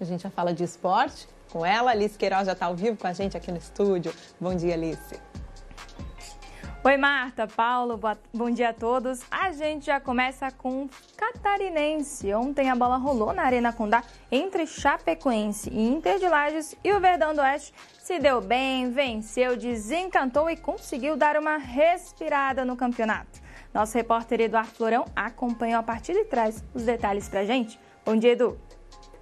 A gente já fala de esporte com ela. Alice Queiroz já está ao vivo com a gente aqui no estúdio. Bom dia, Alice. Oi, Marta, Paulo, bom dia a todos. A gente já começa com Catarinense. Ontem a bola rolou na Arena Condá entre Chapecoense e Inter de Lages e o Verdão do Oeste se deu bem, venceu, desencantou e conseguiu dar uma respirada no campeonato. Nosso repórter Eduardo Florão acompanhou a partida e traz os detalhes pra gente. Bom dia, Edu.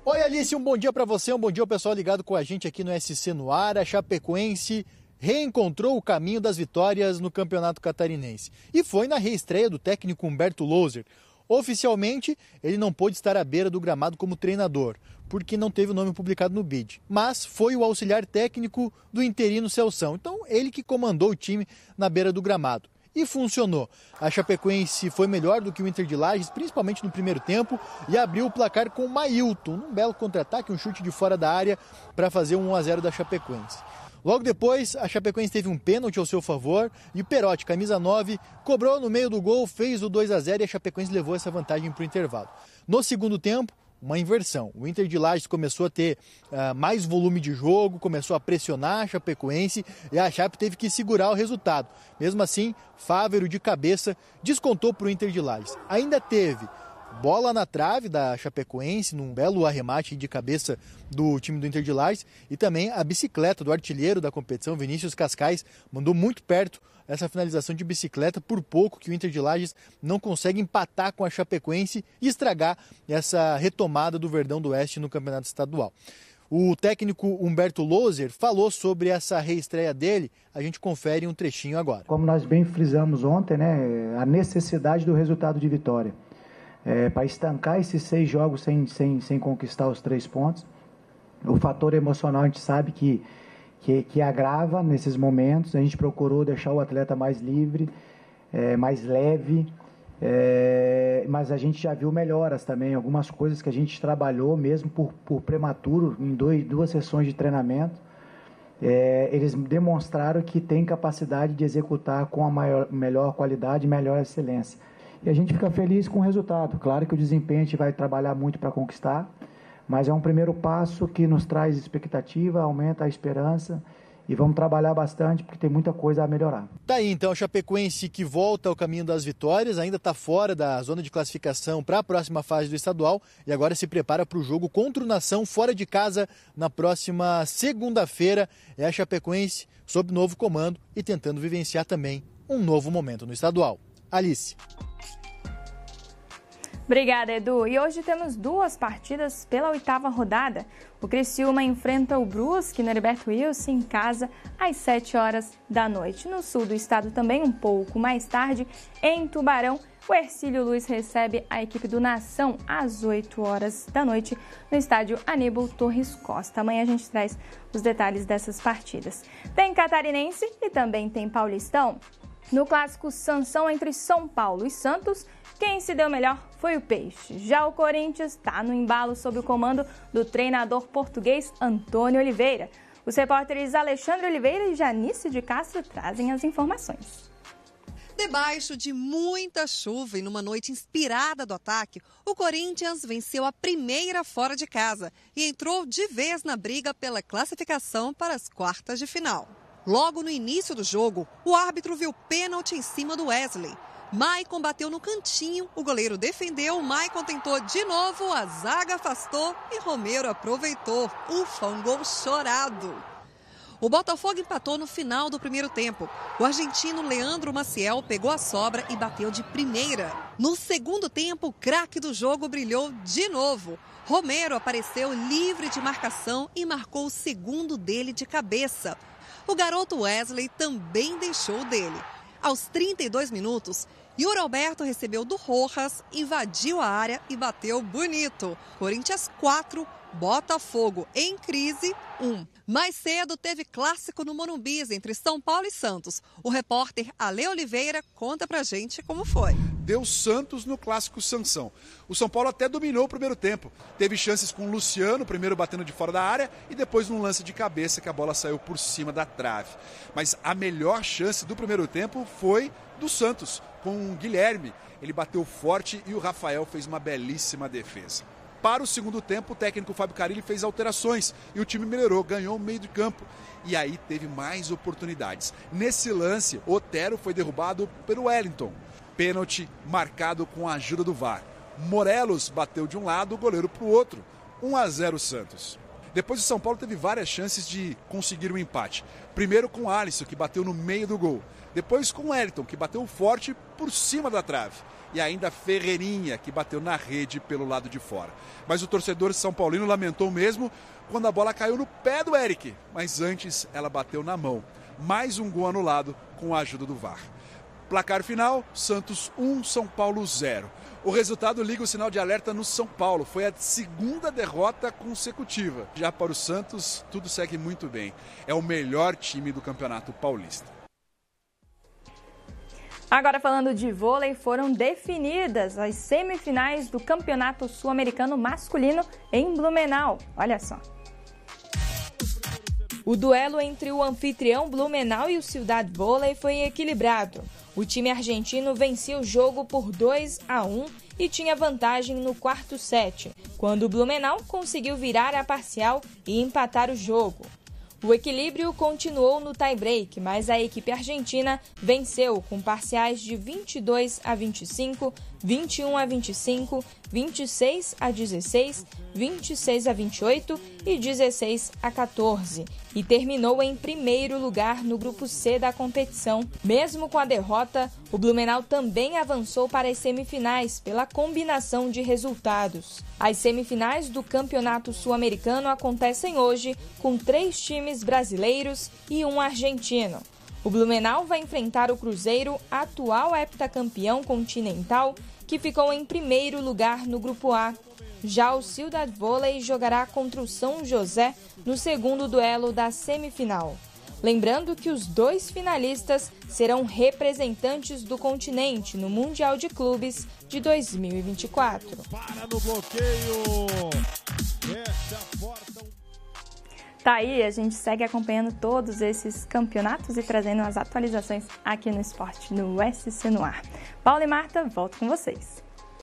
Oi Alice, um bom dia para você, um bom dia ao pessoal ligado com a gente aqui no SC no ar. A Chapecoense reencontrou o caminho das vitórias no Campeonato Catarinense. E foi na reestreia do técnico Humberto Loser. Oficialmente, ele não pôde estar à beira do gramado como treinador, porque não teve o nome publicado no bid. Mas foi o auxiliar técnico do interino Celção. Então, ele que comandou o time na beira do gramado e funcionou. A Chapecoense foi melhor do que o Inter de Lages, principalmente no primeiro tempo, e abriu o placar com o Mailton, num belo contra-ataque, um chute de fora da área para fazer um 1 a 0 da Chapecoense. Logo depois, a Chapecoense teve um pênalti ao seu favor e o Perotti, camisa 9, cobrou no meio do gol, fez o 2 a 0 e a Chapecoense levou essa vantagem para o intervalo. No segundo tempo, uma inversão. O Inter de Lages começou a ter uh, mais volume de jogo, começou a pressionar a Chapecoense e a Chape teve que segurar o resultado. Mesmo assim, Fávero de cabeça descontou para o Inter de Lages. Ainda teve bola na trave da Chapecoense, num belo arremate de cabeça do time do Inter de Lages, e também a bicicleta do artilheiro da competição, Vinícius Cascais, mandou muito perto essa finalização de bicicleta. Por pouco que o Inter de Lages não consegue empatar com a Chapecoense e estragar essa retomada do Verdão do Oeste no campeonato estadual. O técnico Humberto Loser falou sobre essa reestreia dele. A gente confere um trechinho agora. Como nós bem frisamos ontem, né, a necessidade do resultado de vitória. É, Para estancar esses seis jogos sem, sem, sem conquistar os três pontos. O fator emocional a gente sabe que que, que agrava nesses momentos. A gente procurou deixar o atleta mais livre, é, mais leve, é, mas a gente já viu melhoras também, algumas coisas que a gente trabalhou mesmo por, por prematuro, em dois, duas sessões de treinamento. É, eles demonstraram que tem capacidade de executar com a maior, melhor qualidade e melhor excelência. E a gente fica feliz com o resultado. Claro que o desempenho a gente vai trabalhar muito para conquistar, mas é um primeiro passo que nos traz expectativa, aumenta a esperança e vamos trabalhar bastante porque tem muita coisa a melhorar. Tá aí então o Chapecoense que volta ao caminho das vitórias, ainda está fora da zona de classificação para a próxima fase do estadual e agora se prepara para o jogo contra o Nação fora de casa na próxima segunda-feira. É a Chapecoense sob novo comando e tentando vivenciar também um novo momento no estadual. Alice. Obrigada, Edu. E hoje temos duas partidas pela oitava rodada. O Criciúma enfrenta o Brusque no Heriberto Wilson em casa às 7 horas da noite. No sul do estado também um pouco mais tarde, em Tubarão, o Ercílio Luiz recebe a equipe do Nação às 8 horas da noite no estádio Aníbal Torres Costa. Amanhã a gente traz os detalhes dessas partidas. Tem catarinense e também tem paulistão. No clássico Sansão entre São Paulo e Santos, quem se deu melhor foi o Peixe. Já o Corinthians está no embalo sob o comando do treinador português Antônio Oliveira. Os repórteres Alexandre Oliveira e Janice de Castro trazem as informações. Debaixo de muita chuva e numa noite inspirada do ataque, o Corinthians venceu a primeira fora de casa e entrou de vez na briga pela classificação para as quartas de final. Logo no início do jogo, o árbitro viu pênalti em cima do Wesley Maicon bateu no cantinho, o goleiro defendeu, Maicon tentou de novo, a zaga afastou e Romero aproveitou. Ufa, um gol chorado. O Botafogo empatou no final do primeiro tempo. O argentino Leandro Maciel pegou a sobra e bateu de primeira. No segundo tempo, o craque do jogo brilhou de novo. Romero apareceu livre de marcação e marcou o segundo dele de cabeça. O garoto Wesley também deixou dele. Aos 32 minutos, e o Roberto recebeu do Rojas, invadiu a área e bateu bonito. Corinthians 4, Botafogo em crise 1. Um. Mais cedo teve clássico no Morumbis entre São Paulo e Santos. O repórter Ale Oliveira conta pra gente como foi. Deu Santos no clássico Sansão. O São Paulo até dominou o primeiro tempo. Teve chances com o Luciano, primeiro batendo de fora da área e depois num lance de cabeça que a bola saiu por cima da trave. Mas a melhor chance do primeiro tempo foi do Santos, com o Guilherme. Ele bateu forte e o Rafael fez uma belíssima defesa. Para o segundo tempo, o técnico Fábio Carilli fez alterações e o time melhorou, ganhou o meio de campo. E aí teve mais oportunidades. Nesse lance, Otero foi derrubado pelo Wellington. Pênalti marcado com a ajuda do VAR. Morelos bateu de um lado, o goleiro para o outro. 1 a 0 Santos. Depois o São Paulo teve várias chances de conseguir o um empate. Primeiro com o Alisson, que bateu no meio do gol. Depois com o Elton, que bateu forte por cima da trave. E ainda Ferreirinha, que bateu na rede pelo lado de fora. Mas o torcedor São Paulino lamentou mesmo quando a bola caiu no pé do Eric. Mas antes ela bateu na mão. Mais um gol anulado com a ajuda do VAR. Placar final: Santos 1, São Paulo 0. O resultado liga o sinal de alerta no São Paulo. Foi a segunda derrota consecutiva. Já para o Santos, tudo segue muito bem. É o melhor time do Campeonato Paulista. Agora falando de vôlei, foram definidas as semifinais do Campeonato Sul-Americano Masculino em Blumenau. Olha só. O duelo entre o anfitrião Blumenau e o Cidade Vôlei foi equilibrado. O time argentino vencia o jogo por 2 a 1 e tinha vantagem no quarto set, quando o Blumenau conseguiu virar a parcial e empatar o jogo. O equilíbrio continuou no tie-break, mas a equipe argentina venceu com parciais de 22 a 25, 21 a 25, 26 a 16, 26 a 28 e 16 a 14, e terminou em primeiro lugar no grupo C da competição. Mesmo com a derrota, o Blumenau também avançou para as semifinais pela combinação de resultados. As semifinais do Campeonato Sul-Americano acontecem hoje com três times brasileiros e um argentino. O Blumenau vai enfrentar o Cruzeiro, atual heptacampeão continental, que ficou em primeiro lugar no Grupo A. Já o Ciudad Vôlei jogará contra o São José no segundo duelo da semifinal. Lembrando que os dois finalistas serão representantes do continente no Mundial de Clubes de 2024. Para no bloqueio. Tá aí, a gente segue acompanhando todos esses campeonatos e trazendo as atualizações aqui no esporte, no SC no ar. Paulo e Marta, volto com vocês.